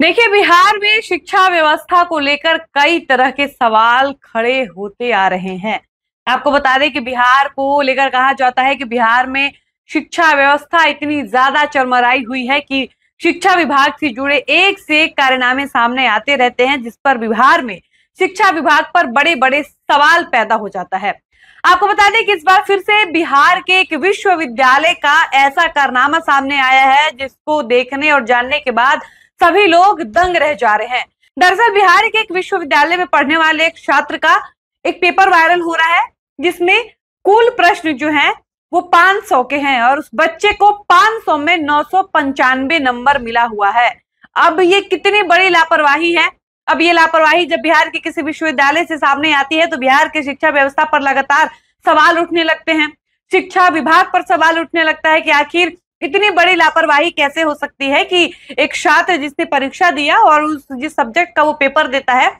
देखिए बिहार में शिक्षा व्यवस्था को लेकर कई तरह के सवाल खड़े होते आ रहे हैं आपको बता दें कि बिहार को लेकर कहा जाता है कि बिहार में शिक्षा व्यवस्था इतनी ज्यादा चरमराई हुई है कि शिक्षा विभाग से जुड़े एक से एक कारनामे सामने आते रहते हैं जिस पर बिहार में शिक्षा विभाग पर बड़े बड़े सवाल पैदा हो जाता है आपको बता दें कि इस बार फिर से बिहार के एक विश्वविद्यालय का ऐसा कारनामा सामने आया है जिसको देखने और जानने के बाद सभी लोग दंग रह जा रहे हैं दरअसल बिहार के एक विश्वविद्यालय में पढ़ने वाले एक छात्र का एक पेपर वायरल हो रहा है जिसमें कुल प्रश्न जो है वो 500 के हैं और उस बच्चे को 500 में नौ नंबर मिला हुआ है अब ये कितनी बड़ी लापरवाही है अब ये लापरवाही जब बिहार के किसी विश्वविद्यालय से सामने आती है तो बिहार के शिक्षा व्यवस्था पर लगातार सवाल उठने लगते हैं शिक्षा विभाग पर सवाल उठने लगता है कि आखिर इतनी बड़ी लापरवाही कैसे हो सकती है कि एक छात्र जिसने परीक्षा दिया और उस जिस सब्जेक्ट का वो पेपर देता है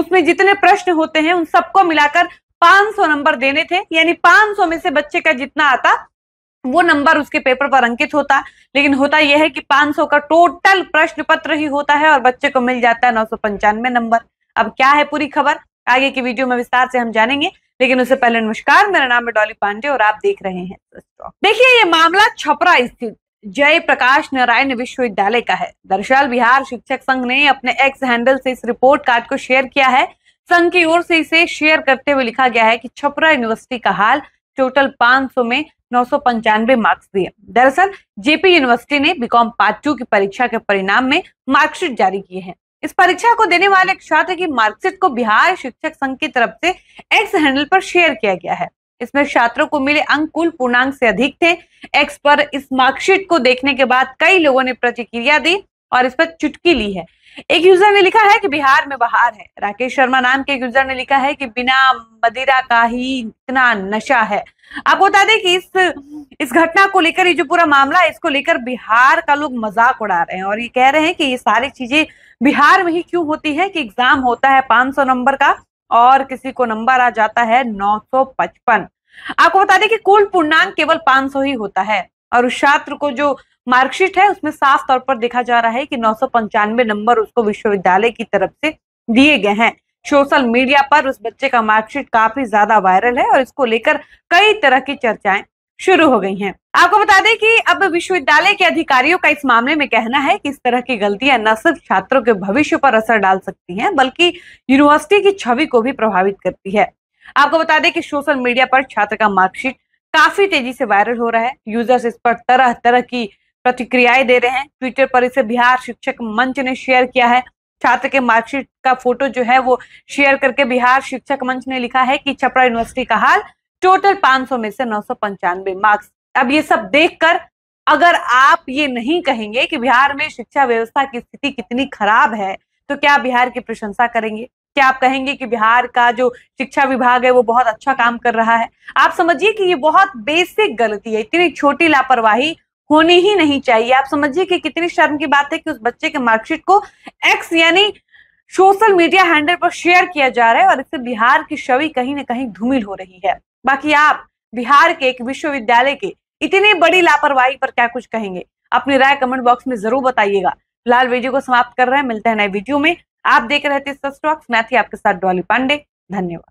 उसमें जितने प्रश्न होते हैं उन सबको मिलाकर 500 नंबर देने थे यानी 500 में से बच्चे का जितना आता वो नंबर उसके पेपर पर अंकित होता लेकिन होता यह है कि 500 का टोटल प्रश्न पत्र ही होता है और बच्चे को मिल जाता है नौ नंबर अब क्या है पूरी खबर आगे की वीडियो में विस्तार से हम जानेंगे लेकिन उससे पहले नमस्कार मेरा नाम है डॉली पांडे और आप देख रहे हैं देखिए ये मामला छपरा स्थित जय प्रकाश नारायण विश्वविद्यालय का है दरअसल बिहार शिक्षक संघ ने अपने एक्स हैंडल से इस रिपोर्ट कार्ड को शेयर किया है संघ की ओर से इसे शेयर करते हुए लिखा गया है कि छपरा यूनिवर्सिटी का हाल टोटल 500 में नौ मार्क्स दिए दरअसल जेपी यूनिवर्सिटी ने बीकॉम पार्ट टू की परीक्षा के परिणाम में मार्कशीट जारी किए हैं इस परीक्षा को देने वाले एक छात्र की मार्कशीट को बिहार शिक्षक संघ की तरफ से एक्स हैंडल पर शेयर किया गया है इसमें छात्रों को मिले अंक कुल पूर्णांक से अधिक थे एक्स पर इस मार्कशीट को देखने के बाद कई लोगों ने प्रतिक्रिया दी और इस पर चुटकी ली है एक यूजर ने लिखा है कि बिहार में बहार है राकेश शर्मा नाम के एक यूजर ने लिखा है कि बिना मदिरा का ही इतना नशा है आपको बता दें कि इस इस घटना को लेकर ये जो पूरा मामला है इसको लेकर बिहार का लोग मजाक उड़ा रहे हैं और ये कह रहे हैं कि ये सारी चीजें बिहार में ही क्यों होती है कि एग्जाम होता है 500 नंबर का और किसी को नंबर आ जाता है 955 आपको बता दें कि कुल पूर्णांक केवल 500 ही होता है और उस छात्र को जो मार्कशीट है उसमें साफ तौर पर देखा जा रहा है कि नौ नंबर उसको विश्वविद्यालय की तरफ से दिए गए हैं सोशल मीडिया पर उस बच्चे का मार्कशीट काफी ज्यादा वायरल है और इसको लेकर कई तरह की चर्चाएं शुरू हो गई हैं। आपको बता दें कि अब विश्वविद्यालय के अधिकारियों का इस मामले में कहना है कि इस तरह की गलतियां न सिर्फ छात्रों के भविष्य पर असर डाल सकती हैं बल्कि यूनिवर्सिटी की छवि को भी प्रभावित करती है आपको बता दें कि सोशल मीडिया पर छात्र का मार्कशीट काफी तेजी से वायरल हो रहा है यूजर्स इस पर तरह तरह की प्रतिक्रियाएं दे रहे हैं ट्विटर पर इसे बिहार शिक्षक मंच ने शेयर किया है छात्र के मार्कशीट का फोटो जो है वो शेयर करके बिहार शिक्षक मंच ने लिखा है कि छपरा यूनिवर्सिटी का हाल टोटल 500 में से नौ मार्क्स अब ये सब देखकर अगर आप ये नहीं कहेंगे कि बिहार में शिक्षा व्यवस्था की स्थिति कितनी खराब है तो क्या बिहार की प्रशंसा करेंगे क्या आप कहेंगे कि बिहार का जो शिक्षा विभाग है वो बहुत अच्छा काम कर रहा है आप समझिए कि ये बहुत बेसिक गलती है इतनी छोटी लापरवाही होनी ही नहीं चाहिए आप समझिए कि कितनी शर्म की बात है कि उस बच्चे के मार्कशीट को एक्स यानी सोशल मीडिया हैंडल पर शेयर किया जा रहा है और इससे बिहार की छवि कहीं ना कहीं धूमिल हो रही है बाकी आप बिहार के एक विश्वविद्यालय के इतनी बड़ी लापरवाही पर क्या कुछ कहेंगे अपनी राय कमेंट बॉक्स में जरूर बताइएगा फिलहाल वीडियो को समाप्त कर रहे हैं मिलते हैं नए वीडियो में आप देख रहे थे मैं थी आपके साथ डॉली पांडे धन्यवाद